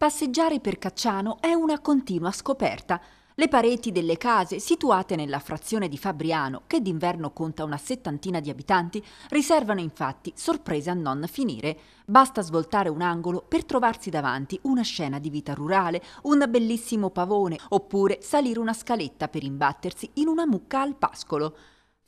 Passeggiare per Cacciano è una continua scoperta. Le pareti delle case situate nella frazione di Fabriano, che d'inverno conta una settantina di abitanti, riservano infatti sorprese a non finire. Basta svoltare un angolo per trovarsi davanti una scena di vita rurale, un bellissimo pavone, oppure salire una scaletta per imbattersi in una mucca al pascolo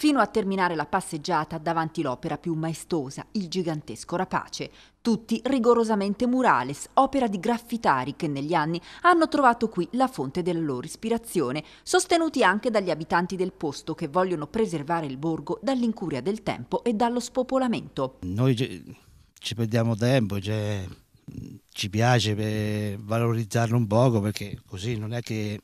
fino a terminare la passeggiata davanti l'opera più maestosa, il gigantesco rapace, tutti rigorosamente murales, opera di graffitari che negli anni hanno trovato qui la fonte della loro ispirazione, sostenuti anche dagli abitanti del posto che vogliono preservare il borgo dall'incuria del tempo e dallo spopolamento. Noi ci perdiamo tempo, cioè, ci piace eh, valorizzarlo un poco perché così non è che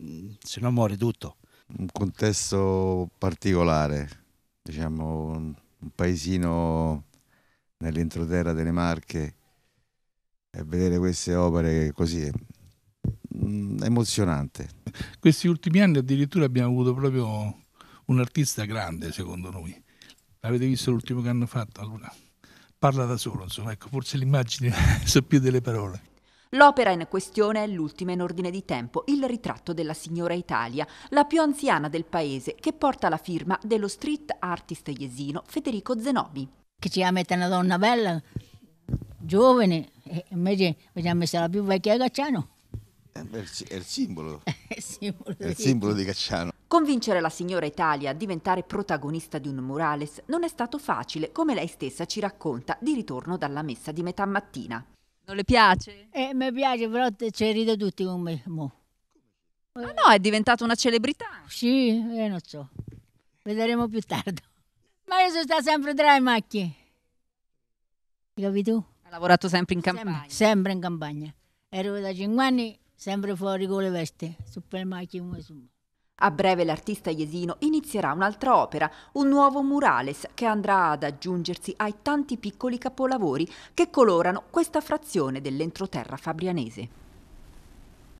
mm, se no muore tutto un contesto particolare, diciamo un, un paesino nell'entroterra delle Marche e vedere queste opere così mh, mm, emozionante. Questi ultimi anni addirittura abbiamo avuto proprio un artista grande secondo noi. L'avete visto l'ultimo che hanno fatto? Allora, parla da solo, insomma, ecco, forse l'immagine sa più delle parole. L'opera in questione è l'ultima in ordine di tempo, il ritratto della signora Italia, la più anziana del paese, che porta la firma dello street artist iesino Federico Zenobi. Che ci ha messo una donna bella, giovane, e invece ci ha messo la più vecchia Cacciano. Eh, è il, è il simbolo. è il simbolo, è il simbolo di Cacciano. Convincere la signora Italia a diventare protagonista di un murales non è stato facile, come lei stessa ci racconta di ritorno dalla messa di metà mattina. Non le piace? Eh, mi piace, però ci ride tutti con me. Mo. ah, no, è diventata una celebrità. Sì, eh, non so. Vedremo più tardi. Ma io sono stata sempre tra le macchine. Capito? Ha lavorato sempre in campagna. Sempre, sempre in campagna. Ero da cinque anni sempre fuori con le veste, su per le macchie, come su. A breve l'artista iesino inizierà un'altra opera, un nuovo murales che andrà ad aggiungersi ai tanti piccoli capolavori che colorano questa frazione dell'entroterra fabrianese.